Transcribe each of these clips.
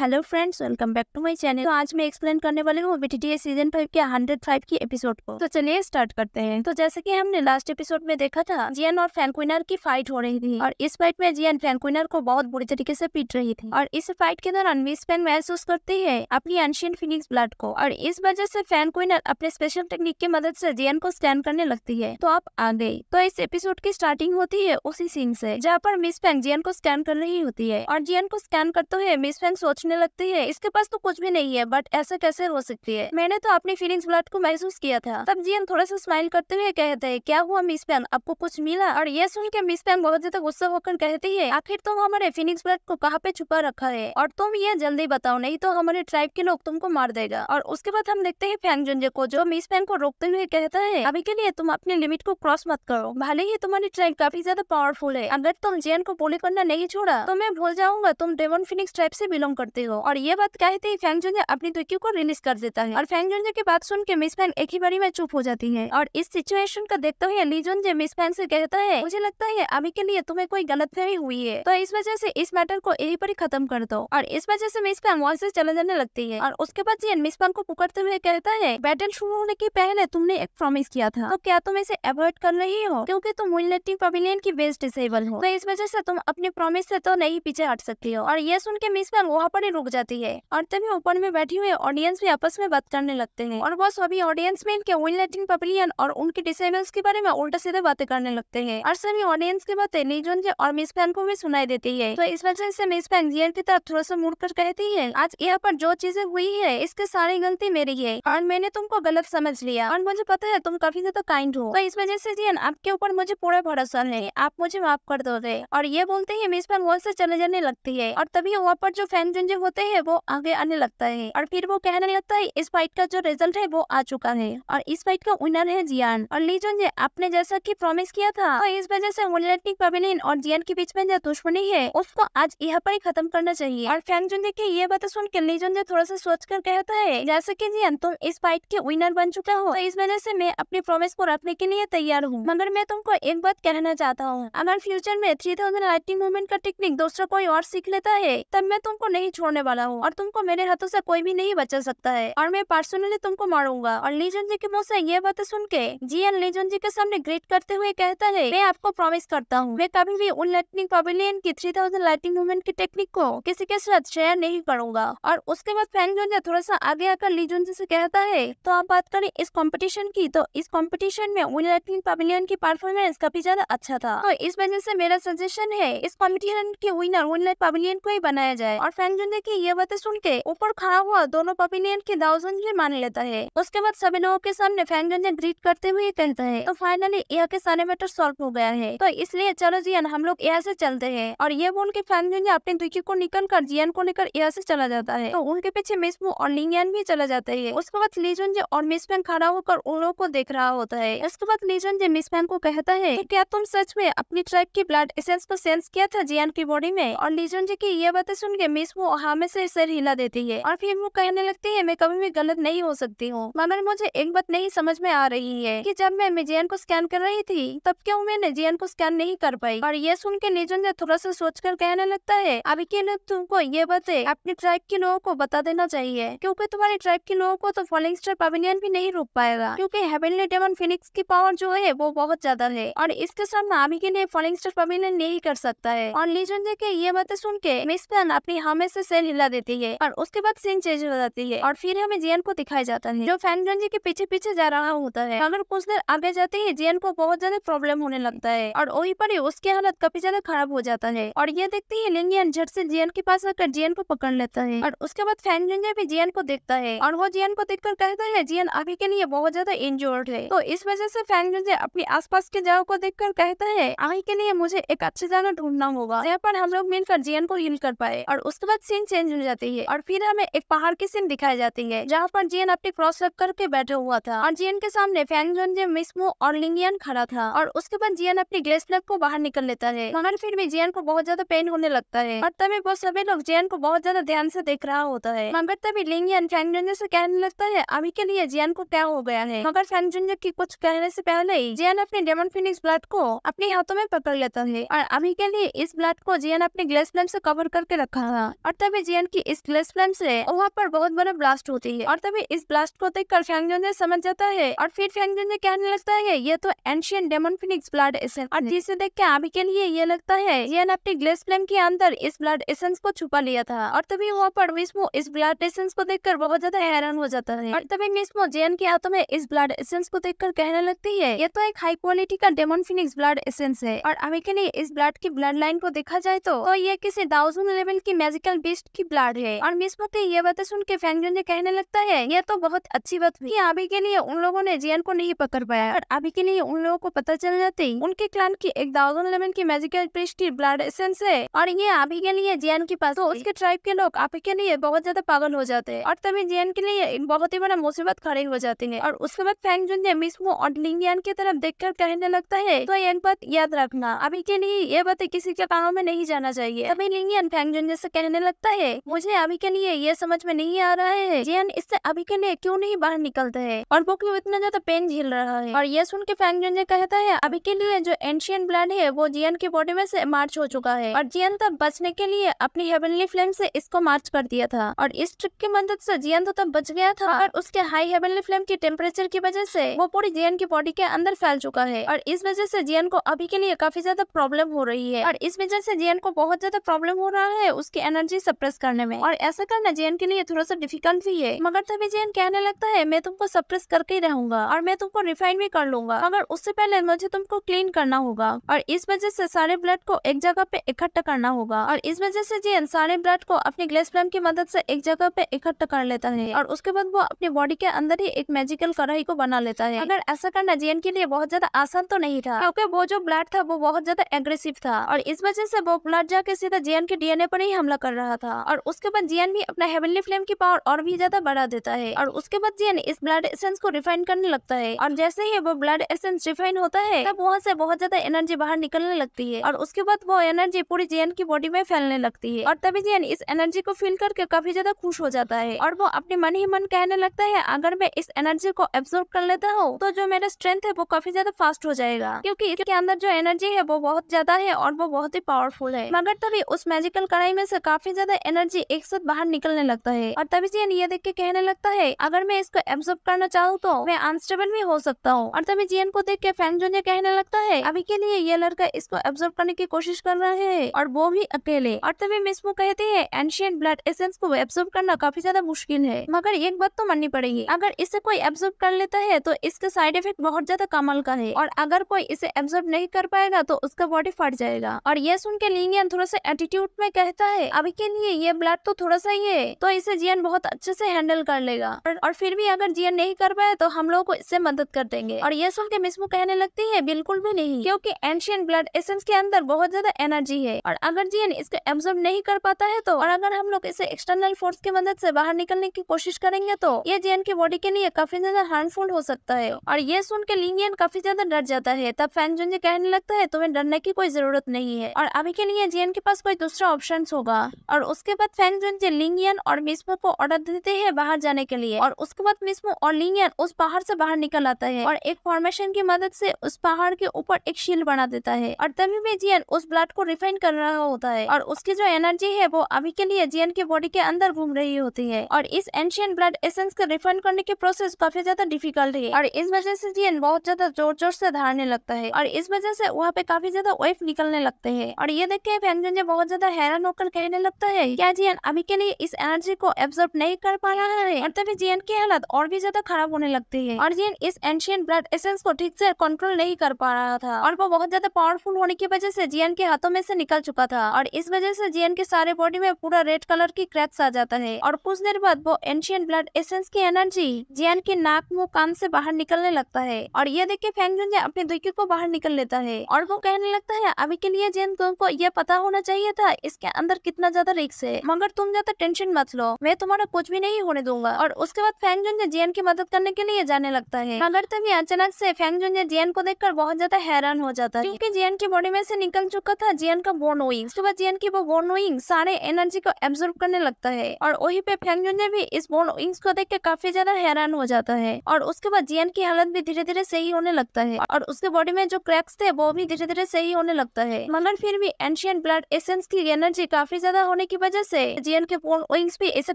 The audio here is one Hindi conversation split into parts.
hello friends welcome back to my channel तो आज मैं एक्सप्लेन करने वाली हूँ बीटीटीए सीजन फाइव के हंड्रेड फाइव की एपिसोड को तो चलिए स्टार्ट करते हैं तो जैसे कि हमने लास्ट एपिसोड में देखा था जियन और फैंकुनर की फाइट हो रही थी और इस फाइट में जियन फैंकुनर को बहुत बुरी तरीके से पीट रही थी और इस फाइट के दौरान मिस फैन महसूस करती है अपनी एंशियन फिनिक्स ब्लड को और इस वजह से क्विनर अपने स्पेशल टेक्निक की मदद से जियन को स्टैंड करने लगती है तो आप आ गई तो इस एपिसोड की स्टार्टिंग होती है उसी सीन से जहाँ पर मिस फैंक जियन को स्कैन कर रही होती है और जियन को स्कैन करते हुए मिस फैंग सोचने दिखने लगती है इसके पास तो कुछ भी नहीं है बट ऐसा कैसे हो सकती है मैंने तो अपनी फीलिंग्स ब्लड को महसूस किया था तब जीएन थोड़ा सा स्माइल करते हुए कहते हैं क्या हुआ मिस पैन आपको कुछ मिला और ये सुन के मिस पैन बहुत ज्यादा गुस्सा होकर कहती है आखिर तुम हमारे फीलिंग्स ब्लड को कहाँ पे छुपा रखा है और तुम ये जल्दी बताओ नहीं तो हमारे ट्राइब के लोग तुमको मार देगा और उसके बाद हम देखते हैं फैंग जुंजे को जो मिस पैन को रोकते हुए कहता है अभी के लिए तुम अपने लिमिट को क्रॉस मत करो भले ही तुम्हारी ट्राइब काफी ज्यादा पावरफुल है अगर तुम जेन को बोली करना नहीं छोड़ा तो मैं भूल जाऊंगा तुम डेवन फिनिक्स ट्राइब से बिलोंग करते करते हो और ये बात कहते ही फैंगजुंजे अपनी दुखी को रिलीज कर देता है और फैंगजुंजे की बात सुन के मिस फैंग एक ही बारी में चुप हो जाती है और इस सिचुएशन को देखते हुए लीजुंजे मिस फैंग से कहता है मुझे लगता है अभी के लिए तुम्हें कोई गलत हुई है तो इस वजह से इस मैटर को यही पर खत्म कर दो और इस वजह से मिस फैंग वहाँ से चले जाने लगती है और उसके बाद जियन मिस फैंग को पुकारते हुए कहता है बैटल शुरू होने के पहले तुमने एक प्रॉमिस किया था तो क्या तुम इसे अवॉइड कर रही हो क्योंकि तुम विलेटिंग पवेलियन की बेस्ट डिसेबल हो तो इस वजह से तुम अपने प्रॉमिस से तो नहीं पीछे हट सकती हो और ये सुन के मिस फैंग वहाँ पर पर ही रुक जाती है और तभी ओपन में बैठे हुए ऑडियंस भी आपस में बात करने लगते हैं और वो सभी ऑडियंस में इनके विल लेटिन और उनके डिसेबल्स के बारे में उल्टा सीधे बातें करने लगते हैं और सभी ऑडियंस की बातें निजुन और मिस फैन को भी सुनाई देती है तो इस वजह से मिस फैन जियर की तरफ थोड़ा सा मुड़ कर कहती है आज यहाँ पर जो चीजें हुई है इसकी सारी गलती मेरी है और मैंने तुमको गलत समझ लिया और मुझे पता है तुम काफी ज्यादा काइंड हो तो इस वजह से जियन हाँ, आपके ऊपर मुझे पूरा भरोसा है आप मुझे माफ कर दोगे और ये बोलते ही मिस फैन वॉल से चले जाने लगती है और तभी वहाँ पर जो फैन जो होते हैं वो आगे आने लगता है और फिर वो कहने लगता है इस फाइट का जो रिजल्ट है वो आ चुका है और इस फाइट का विनर है जियान और लीजोन जे आपने जैसा की प्रॉमिस किया था तो इस वजह से मुलेटिक और जियान के बीच में जो दुश्मनी है उसको आज यहाँ पर ही खत्म करना चाहिए और फैंग जुंजे की ये बात सुन के लीजोन जो थोड़ा सा सोच कर कहता है जैसे की जियान तुम इस फाइट के विनर बन चुका हो तो इस वजह से मैं अपनी प्रोमिस को रखने के लिए तैयार हूँ मगर मैं तुमको एक बात कहना चाहता हूँ अगर फ्यूचर में थ्री थाउजेंड मूवमेंट का टेक्निक दूसरा कोई और सीख लेता है तब मैं तुमको नहीं छोड़ने वाला हूँ और तुमको मेरे हाथों से कोई भी नहीं बचा सकता है और मैं पर्सनली तुमको मारूंगा और लीजन जी के मुँह से ये बातें सुन के जी एन लीजन जी के सामने ग्रीट करते हुए कहता है मैं आपको प्रॉमिस करता हूँ मैं कभी भी उन लाइटनिंग पवेलियन की थ्री थाउजेंड लाइटिंग मूवमेंट की टेक्निक को किसी के साथ शेयर नहीं करूंगा और उसके बाद फैन जो थोड़ा सा आगे आकर लीजन जी से कहता है तो आप बात करें इस कॉम्पिटिशन की तो इस कॉम्पिटिशन में उन लाइटनिंग पवेलियन की परफॉर्मेंस काफी ज्यादा अच्छा था तो इस वजह से मेरा सजेशन है इस कॉम्पिटिशन के विनर उन लाइट पवेलियन को ही बनाया जाए और फैन जो दाउजन की ये बातें सुन के ऊपर खड़ा हुआ दोनों पपीनियन की दाउजन भी मान लेता है उसके बाद सभी लोगों के सामने फैंगजन ने ग्रीट करते हुए कहता है तो फाइनली यह के सारे मैटर सॉल्व हो गया है तो इसलिए चलो जियन हम लोग यहाँ से चलते है और ये बोल के फैंगजन अपने दुखी को निकल कर जियन को लेकर यहाँ से चला जाता है तो उनके पीछे मिसमू और लिंगयन भी चला जाता है उसके बाद लीजन जी और मिस फैंग खड़ा होकर उन लोग को देख रहा होता है उसके बाद लीजन जी मिस फैंग को कहता है क्या तुम सच में अपनी ट्राइब की ब्लड एसेंस को सेंस किया था जियन की बॉडी में और लीजन जी की ये बातें सुन के मिसमू हमेशा हाँ, सिर हिला देती है और फिर वो कहने लगती है मैं कभी भी गलत नहीं हो सकती हूँ मगर मुझे एक बात नहीं समझ में आ रही है की जब मैं मिजियन को स्कैन कर रही थी तब क्यों मैंने जियन को स्कैन नहीं कर पाई और ये सुन के निजन ने थोड़ा सा सोच कर कहने लगता है अभी के तुमको ये बातें अपने ट्राइब के लोगों को बता देना चाहिए क्योंकि तुम्हारे ट्राइब के लोगों को तो फॉलिंग स्टार पवेलियन भी नहीं रोक पाएगा क्योंकि हेवनली डेमन फिनिक्स की पावर जो है वो बहुत ज्यादा है और इसके सामना अभी के लिए फॉलिंग स्टार पवेलियन नहीं कर सकता है और निजन जी के ये बातें सुन के मिस अपनी हमेशा हाँ सेल हिला देती है और उसके बाद सीन चेंज हो जाती है और फिर हमें जियन को दिखाया जाता है जो फैनगंजी के पीछे पीछे जा रहा होता है अगर कुछ देर आगे जाते ही जियन को बहुत ज्यादा प्रॉब्लम होने लगता है और वही पर ही उसकी हालत काफी ज्यादा खराब हो जाता है और ये देखते ही लिंगियन झट से जियन के पास आकर जियन को पकड़ लेता है और उसके बाद फैनगंजा भी जियन को देखता है और वो जियन को देख कहता है जियन अभी के लिए बहुत ज्यादा इंजोर्ड है तो इस वजह से फैनगंजा अपने आसपास के जगह को देख कहता है आगे के लिए मुझे एक अच्छी जगह ढूंढना होगा यहाँ पर हम लोग मिलकर जियन को हिल कर पाए और उसके बाद सीन चेंज हो जाती है और फिर हमें एक पहाड़ की सीन दिखाई जाती है जहाँ पर जियन अपने क्रॉस रख करके बैठा हुआ था और जियन के सामने फैंगजोन जो मिसमो और लिंगियन खड़ा था और उसके बाद जियन अपनी ग्लेस प्लग को बाहर निकल लेता है मगर फिर भी जियन को बहुत ज्यादा पेन होने लगता है और तभी वो सभी लोग जियन को बहुत ज्यादा ध्यान से देख रहा होता है मगर तभी लिंगियन फैंगजोन से कहने लगता है अभी के लिए जियन को क्या हो गया है मगर फैंगजोन की कुछ कहने से पहले ही जियन अपने डेमन फिनिक्स ब्लड को अपने हाथों में पकड़ लेता है और अभी के लिए इस ब्लड को जियन अपने ग्लेस प्लग से कवर करके रखा था और तभी जियन की इस ग्लेस फ्लेम से वहाँ पर बहुत बड़ा ब्लास्ट होती है और तभी इस ब्लास्ट को देख कर फैंगजन समझ जाता है और फिर फैंगजन कहने लगता है ये तो ancient demon phoenix blood essence और जिसे देख के अभी के लिए ये लगता है जियन अपनी ग्लेस फ्लेम के अंदर इस ब्लड एसेंस को छुपा लिया था और तभी वहाँ पर विस्मो इस ब्लड एसेंस को देख बहुत ज्यादा हैरान हो जाता है और तभी मिसमो जेन के हाथों में इस ब्लड एसेंस को देख कहने लगती है ये तो एक हाई क्वालिटी का डेमन फिनिक्स ब्लड एसेंस है और अभी के लिए इस ब्लड की ब्लड लाइन को देखा जाए तो, तो ये किसी थाउजेंड लेवल की मैजिकल टेस्ट की ब्लड है और मिसबत ने ये बातें सुन के फैंगजन ने कहने लगता है यह तो बहुत अच्छी बात हुई अभी के लिए उन लोगों ने जियन को नहीं पकड़ पाया और अभी के लिए उन लोगों को पता चल जाते उनके क्लान की एक थाउजेंड इलेवन की मेजिकल प्रेस की ब्लड एसेंस है और ये अभी के लिए जियन के पास तो उसके ट्राइब के लोग अभी के लिए बहुत ज्यादा पागल हो जाते हैं और तभी जियन के लिए बहुत ही बड़ा मुसीबत खड़े हो जाती है और उसके बाद फैंगजन ने मिसमो और लिंगयान की तरफ देख कर कहने लगता है तो एक बात याद रखना अभी के लिए ये बातें किसी के कानों में नहीं जाना चाहिए अभी लिंगियन फैंगजन जैसे कहने लगता लगता है मुझे अभी के लिए ये समझ में नहीं आ रहा है जियन इससे अभी के लिए क्यों नहीं बाहर निकलता है और वो क्यों इतना ज्यादा पेन झेल रहा है और ये सुन के फैंग जंजे कहता है अभी के लिए जो एंशियन ब्लड है वो जियन के बॉडी में से मार्च हो चुका है और जियन तब बचने के लिए अपनी हेवनली फ्लेम से इसको मार्च कर दिया था और इस ट्रिक की मदद से जियन तो तब बच गया था और उसके हाई हेवनली फ्लेम की टेम्परेचर की वजह से वो पूरी जियन की बॉडी के अंदर फैल चुका है और इस वजह से जियन को अभी के लिए काफी ज्यादा प्रॉब्लम हो रही है और इस वजह से जियन को बहुत ज्यादा प्रॉब्लम हो रहा है उसकी एनर्जी सप्रेस करने में और ऐसा करना जैन के लिए थोड़ा सा डिफिकल्ट भी है मगर तभी जैन कहने लगता है मैं तुमको सप्रेस करके ही रहूंगा और मैं तुमको रिफाइन भी कर लूंगा मगर उससे पहले मुझे तुमको क्लीन करना होगा और इस वजह से सारे ब्लड को एक जगह पे इकट्ठा करना होगा और इस वजह से जैन सारे ब्लड को अपने ग्लेस फ्लेम की मदद से एक जगह पे इकट्ठा कर लेता है और उसके बाद वो अपनी बॉडी के अंदर ही एक मेजिकल कढ़ाई को बना लेता है अगर ऐसा करना जैन के लिए बहुत ज्यादा आसान तो नहीं था क्योंकि वो जो ब्लड था वो बहुत ज्यादा एग्रेसिव था और इस वजह से वो ब्लड जाके सीधा जैन के डीएनए पर ही हमला कर रहा था और उसके बाद जियन भी अपना हेवनली फ्लेम की पावर और भी ज्यादा बढ़ा देता है और उसके बाद जियन इस ब्लड एसेंस को रिफाइन करने लगता है और जैसे ही वो ब्लड एसेंस रिफाइन होता है तब वहाँ से बहुत ज्यादा एनर्जी बाहर निकलने लगती है और उसके बाद वो एनर्जी पूरी जियन की बॉडी में फैलने लगती है और तभी जियन इस एनर्जी को फील करके काफी ज्यादा खुश हो जाता है और वो अपने मन ही मन कहने लगता है अगर मैं इस एनर्जी को एब्जॉर्व कर लेता हूँ तो जो मेरा स्ट्रेंथ है वो काफी ज्यादा फास्ट हो जाएगा क्योंकि इसके अंदर जो एनर्जी है वो बहुत ज्यादा है और वो बहुत ही पावरफुल है मगर तभी उस मैजिकल कढ़ाई में से काफी ज्यादा ज्यादा एनर्जी एक साथ बाहर निकलने लगता है और तमीजियन ये देख के कहने लगता है अगर मैं इसको एब्सॉर्ब करना चाहूँ तो मैं अनस्टेबल भी हो सकता हूँ और तमीजियन को देख के फैंगजोनिया कहने लगता है अभी के लिए ये लड़का इसको एब्सॉर्ब करने की कोशिश कर रहा है और वो भी अकेले और तभी मिसमो कहते हैं एंशियंट ब्लड एसेंस को एब्सॉर्ब करना काफी ज्यादा मुश्किल है मगर एक बात तो माननी पड़ेगी अगर इसे कोई एब्सॉर्ब कर लेता है तो इसके साइड इफेक्ट बहुत ज्यादा कमल का है और अगर कोई इसे एब्सॉर्ब नहीं कर पाएगा तो उसका बॉडी फट जाएगा और ये सुन के लिंगियन थोड़ा सा एटीट्यूड में कहता है अभी के लिए नहीं है ये ब्लड तो थोड़ा सा ही है तो इसे जियन बहुत अच्छे से हैंडल कर लेगा और, और फिर भी अगर जियन नहीं कर पाए तो हम लोग को इससे मदद कर देंगे और ये सुन के मिसमु कहने लगती है बिल्कुल भी नहीं क्योंकि एंशियन ब्लड एसेंस के अंदर बहुत ज्यादा एनर्जी है और अगर जियन इसको एब्जॉर्ब नहीं कर पाता है तो और अगर हम लोग इसे एक्सटर्नल फोर्स की मदद से बाहर निकलने की कोशिश करेंगे तो ये जियन की बॉडी के लिए काफी ज्यादा हार्मफुल हो सकता है और ये सुन के लिंगियन काफी ज्यादा डर जाता है तब फैन जी कहने लगता है तुम्हें डरने की कोई जरूरत नहीं है और अभी के लिए जियन के पास कोई दूसरा ऑप्शन होगा और उसके बाद फैंग जुन लिंगियन और मिस्मो को ऑर्डर देते हैं बाहर जाने के लिए और उसके बाद मिस्मो और लिंगियन उस पहाड़ से बाहर निकल आता है और एक फॉर्मेशन की मदद से उस पहाड़ के ऊपर एक शील्ड बना देता है और तभी में जियन उस ब्लड को रिफाइन कर रहा होता है और उसकी जो एनर्जी है वो अभी के लिए जियन के बॉडी के अंदर घूम रही होती है और इस एंशियन ब्लड एसेंस को रिफाइन करने के प्रोसेस काफी ज्यादा डिफिकल्ट है और इस वजह से जियन बहुत ज्यादा जोर जोर से धारने लगता है और इस वजह से वहाँ पे काफी ज्यादा वेफ निकलने लगते है और ये देख के फैंगजन बहुत ज्यादा हैरान होकर कहने लगता है है क्या जियन अभी के लिए इस एनर्जी को एब्जॉर्ब नहीं कर पा रहा है और तभी जियन की हालत और भी ज्यादा खराब होने लगती है और जियन इस एंशियन ब्लड एसेंस को ठीक से कंट्रोल नहीं कर पा रहा था और वो बहुत ज्यादा पावरफुल होने की वजह से जियन के हाथों में से निकल चुका था और इस वजह से जियन के सारे बॉडी में पूरा रेड कलर की क्रैक्स आ जाता है और कुछ देर बाद वो एंशियन ब्लड एसेंस की एनर्जी जियन के नाक मुंह कान से बाहर निकलने लगता है और ये देख के फैंगजुन अपने दुखी को बाहर निकल लेता है और वो कहने लगता है अभी के लिए जियन को यह पता होना चाहिए था इसके अंदर कितना ज्यादा ठीक से मगर तुम ज्यादा टेंशन मत लो मैं तुम्हारा कुछ भी नहीं होने दूंगा और उसके बाद जुन जियन की मदद करने के लिए जाने लगता है मगर तभी अचानक से जुन जियन को देखकर बहुत ज्यादा हैरान हो जाता है क्योंकि जियन की बॉडी में से निकल चुका था जियन का बोन ओइंग उसके बाद जियन की वो बोन ओइंग सारे एनर्जी को एब्जॉर्ब करने लगता है और वही पे जुन भी इस बोन ओइंग को देख के काफी ज्यादा हैरान हो जाता है और उसके बाद जियन की हालत भी धीरे धीरे सही होने लगता है और उसके बॉडी में जो क्रैक्स थे वो भी धीरे धीरे सही होने लगता है मगर फिर भी एंशियन ब्लड एसेंस की एनर्जी काफी ज्यादा होने की वजह से जियन के फोन विंग्स भी इसे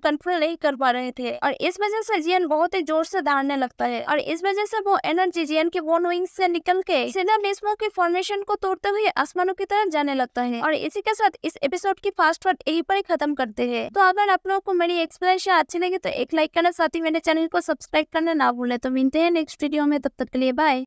कंट्रोल नहीं कर पा रहे थे और इस वजह से जियन बहुत ही जोर से दाड़ने लगता है और इस वजह से वो एनर्जी जियन के फोन विंग्स से निकल के सीधा बेस्मो की फॉर्मेशन को तोड़ते हुए आसमानों की तरफ जाने लगता है और इसी के साथ इस एपिसोड की फास्ट फॉर्ड यही पर खत्म करते हैं तो अगर आप लोग को मेरी एक्सप्लेनेशन अच्छी लगी तो एक लाइक करना साथ ही मेरे चैनल को सब्सक्राइब करना ना भूले तो मिलते हैं नेक्स्ट वीडियो में तब तक के लिए बाय